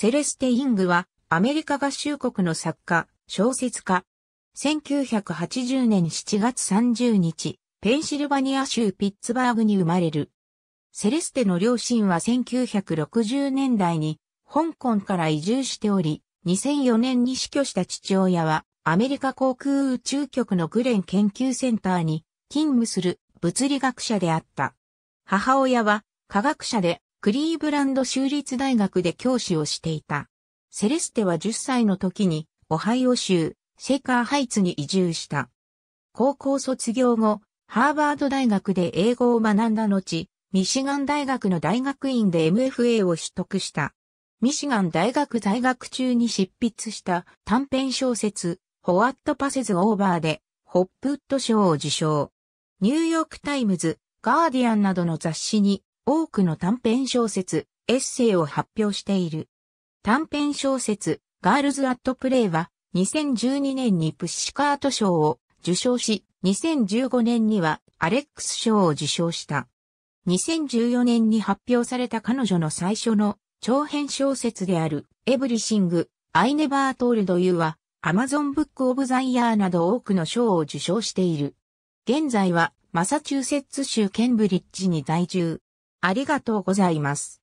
セレステ・イングは、アメリカ合衆国の作家、小説家。1980年7月30日、ペンシルバニア州ピッツバーグに生まれる。セレステの両親は1960年代に香港から移住しており、2004年に死去した父親はアメリカ航空宇宙局のグレン研究センターに勤務する物理学者であった。母親は科学者でクリーブランド州立大学で教師をしていた。セレステは10歳の時に、オハイオ州、シェカーハイツに移住した。高校卒業後、ハーバード大学で英語を学んだ後、ミシガン大学の大学院で MFA を取得した。ミシガン大学在学中に執筆した短編小説、ホワットパセズオーバーで、ホップウッド賞を受賞。ニューヨークタイムズ、ガーディアンなどの雑誌に多くの短編小説、エッセイを発表している。短編小説、ガールズ・アット・プレイは、2012年にプッシュカート賞を受賞し、2015年にはアレックス賞を受賞した。2014年に発表された彼女の最初の長編小説である、エブリシング、アイネバートールドユーは、アマゾンブックオブザイヤーなど多くの賞を受賞している。現在は、マサチューセッツ州ケンブリッジに在住。ありがとうございます。